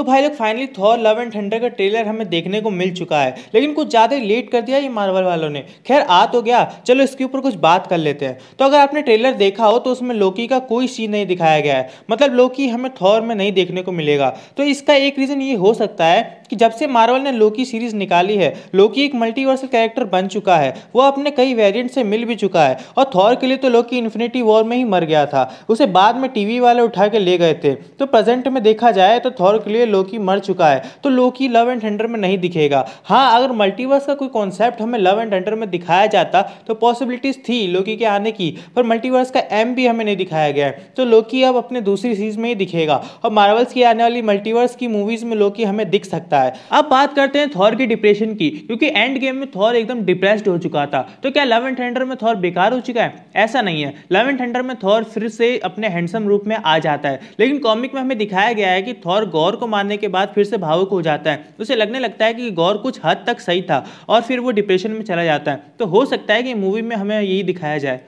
तो भाई लोग finally Thor love and thunder का ट्रेलर हमें देखने को मिल चुका है लेकिन कुछ ज़्यादा लेट कर दिया ये मार्वल वालों ने खैर आ तो गया चलो इसके ऊपर कुछ बात कर लेते हैं तो अगर आपने ट्रेलर देखा हो तो उसमें लोकी का कोई सीन नहीं दिखाया गया है मतलब लोकी हमें थॉर में नहीं देखने को मिलेगा तो इसका एक रीज़न ये हो सकता है कि जब से मार्वल ने लोकी सीरीज निकाली है लोकी एक मल्टीवर्सल कैरेक्टर बन चुका है वो अपने कई वेरिएंट से मिल भी चुका है और थॉर के लिए तो लोकी इन्फिनिटी वॉर में ही मर गया था उसे बाद में टीवी वाले उठा के ले गए थे तो प्रेजेंट में देखा जाए तो थॉर के लिए लोकी मर चुका है तो लोकी लव एंड थंडर में नहीं दिखेगा हाँ अगर मल्टीवर्स का कोई कॉन्सेप्ट हमें लव एंड थंडर में दिखाया जाता तो पॉसिबिलिटीज थी लोकी के आने की पर मल्टीवर्स का एम भी हमें नहीं दिखाया गया तो लोकी अब अपने दूसरी सीरीज में ही दिखेगा और मार्वल्स की आने वाली मल्टीवर्स की मूवीज में लोकी हमें दिख सकता है अब बात करते हैं थॉर की डिप्रेशन की क्योंकि एंड गेम में थॉर एकदम डिप्रेस्ड हो चुका था तो क्या लव एंड थंडर में थॉर बेकार हो चुका है ऐसा नहीं है लव एंड थंडर में थॉर फिर से अपने हैंडसम रूप में आ जाता है लेकिन कॉमिक में हमें दिखाया गया है कि थॉर गौर को मारने के बाद फिर से भावुक हो जाता है उसे लगने लगता है कि गौर कुछ हद तक सही था और फिर वो डिप्रेशन में चला जाता है तो हो सकता है कि मूवी में हमें यही दिखाया जाए